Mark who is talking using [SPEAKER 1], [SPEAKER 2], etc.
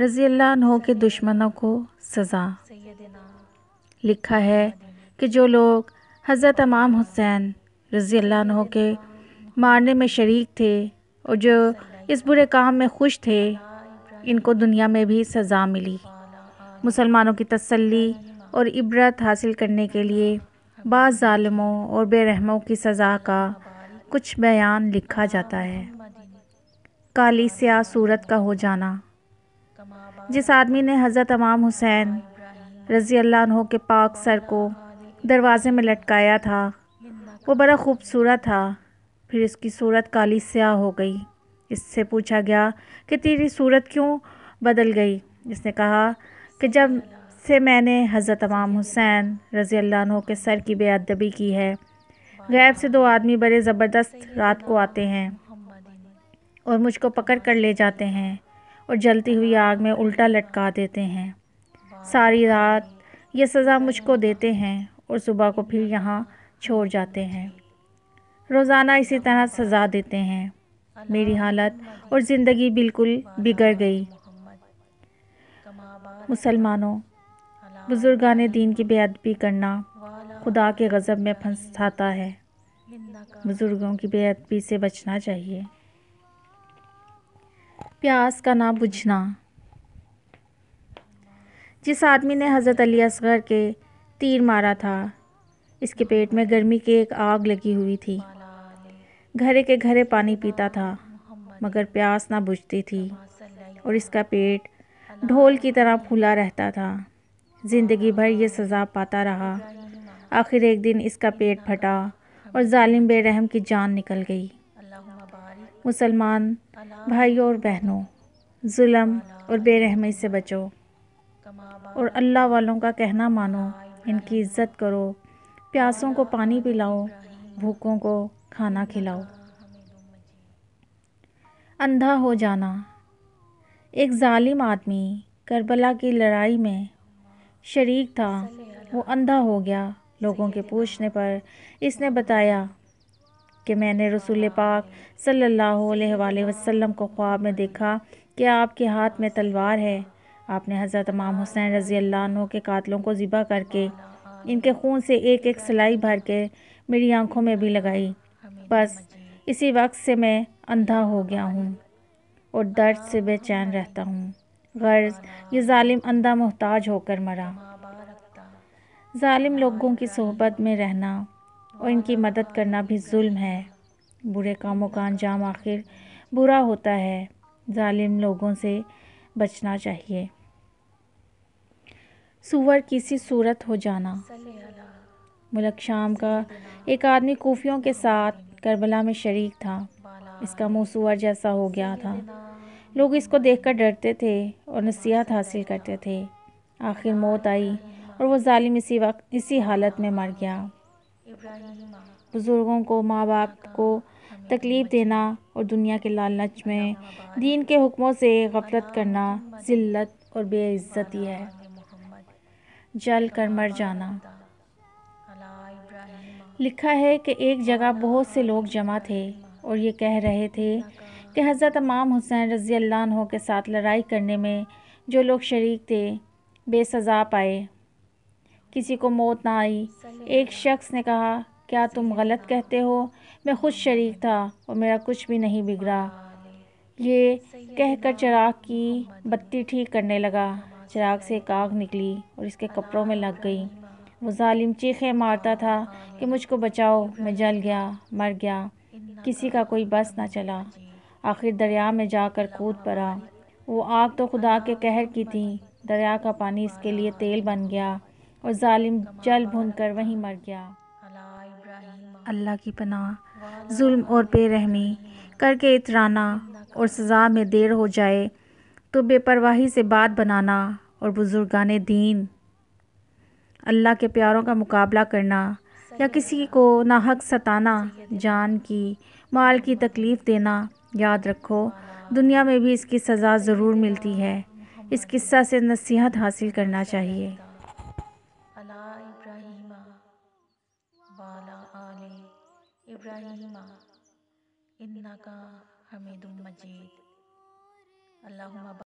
[SPEAKER 1] रज़ी अल्लाह के दुश्मनों को सज़ा लिखा है कि जो लोग हज़रत इमाम हुसैन रज़ी अल्लाह के मारने में शरीक थे और जो इस बुरे काम में खुश थे इनको दुनिया में भी सज़ा मिली मुसलमानों की तसल्ली और इबरत हासिल करने के लिए बाज़ और बेरहमों की सज़ा का कुछ बयान लिखा जाता है काली स्याह सूरत का हो जाना जिस आदमी ने हज़रत अमाम हुसैन रज़ी अल्लाह के पाक सर को दरवाज़े में लटकाया था वो बड़ा खूबसूरत था फिर इसकी सूरत काली स्याह हो गई इससे पूछा गया कि तेरी सूरत क्यों बदल गई इसने कहा कि जब से मैंने हज़रत अमाम हुसैन रज़ी अल्लाह के सर की बेअदबी की है गैब से दो आदमी बड़े ज़बरदस्त रात को आते हैं और मुझको पकड़ कर ले जाते हैं और जलती हुई आग में उल्टा लटका देते हैं सारी रात ये सज़ा मुझको देते हैं और सुबह को फिर यहाँ छोड़ जाते हैं रोज़ाना इसी तरह सज़ा देते हैं मेरी हालत और ज़िंदगी बिल्कुल बिगड़ गई मुसलमानों बुजुर्गान दीन की बेअदबी करना खुदा के गज़ब में फंसाता है बुज़ुर्गों की बेअदबी से बचना चाहिए प्यास का ना बुझना जिस आदमी ने हज़रत अली असगर के तीर मारा था इसके पेट में गर्मी की एक आग लगी हुई थी घरे के घरे पानी पीता था मगर प्यास ना बुझती थी और इसका पेट ढोल की तरह फूला रहता था ज़िंदगी भर ये सज़ा पाता रहा आखिर एक दिन इसका पेट फटा और ज़ालिम बेरहम की जान निकल गई मुसलमान भाइयों और बहनों जुल्म और बेरहमी से बचो और अल्लाह वालों का कहना मानो इनकी इज्जत करो प्यासों को पानी पिलाओ भूखों को खाना खिलाओ अंधा हो जाना एक जालिम आदमी करबला की लड़ाई में शरीक था वो अंधा हो गया लोगों के पूछने पर इसने बताया कि मैंने रसूल पाक सल्लल्लाहु अलैहि वसल्लम को ख्वाब में देखा कि आपके हाथ में तलवार है आपने हज़रत इमाम हुसैन रज़ी अल्लाह के कातलों को ज़िबा करके इनके खून से एक एक सिलाई भर के मेरी आंखों में भी लगाई बस इसी वक्त से मैं अंधा हो गया हूँ और दर्द से बेचैन रहता हूँ गर्ज ये ालिम अंधा मोहताज होकर मरा ालिम लोगों की सोहबत में रहना और इनकी मदद करना भी जुल्म है बुरे कामों का अंजाम आखिर बुरा होता है ालिम लोगों से बचना चाहिए सुअर किसी सूरत हो जाना मुलक शाम का एक आदमी कोफियों के साथ करबला में शरीक था इसका मुंह सुअर जैसा हो गया था लोग इसको देखकर डरते थे और नसीहत हासिल करते थे आखिर मौत आई और वो ालिम इसी वक्त इसी हालत में मर गया बुज़ुर्गों को माँ बाप को तकलीफ़ देना और दुनिया के लालच में दीन के हुक्मों से गफलत करना ज़िल्लत और बेइज्जती है जल कर मर जाना लिखा है कि एक जगह बहुत से लोग जमा थे और ये कह रहे थे कि हज़रत इमाम हुसैन रज़ी अल्लाह के साथ लड़ाई करने में जो लोग शरीक थे बेसज़ा पाए किसी को मौत ना आई एक शख्स ने कहा क्या तुम गलत कहते हो मैं खुद शरीक था और मेरा कुछ भी नहीं बिगड़ा ये कहकर चिराग की बत्ती ठीक करने लगा चिराग से एक आग निकली और इसके कपड़ों में लग गई वो जालिम चीखें मारता था कि मुझको बचाओ मैं जल गया मर गया किसी का कोई बस ना चला आखिर दरिया में जाकर कूद पड़ा वो आग तो खुदा के कहर की थी दरिया का पानी इसके लिए तेल बन गया और ालिम जल भून कर वहीं मर गया अल्लाह की पनाह जुल्म और बेरहमी करके इतराना और सज़ा में देर हो जाए तो बेपरवाही से बात बनाना और बुजुर्गान दीन अल्लाह के प्यारों का मुकाबला करना या किसी को नाहक सताना जान की माल की तकलीफ़ देना याद रखो दुनिया में भी इसकी सज़ा ज़रूर मिलती है इस किस्सा से नसीहत हासिल करना चाहिए इब्राहिम इन्ना का हमीद मजीद अल्लाह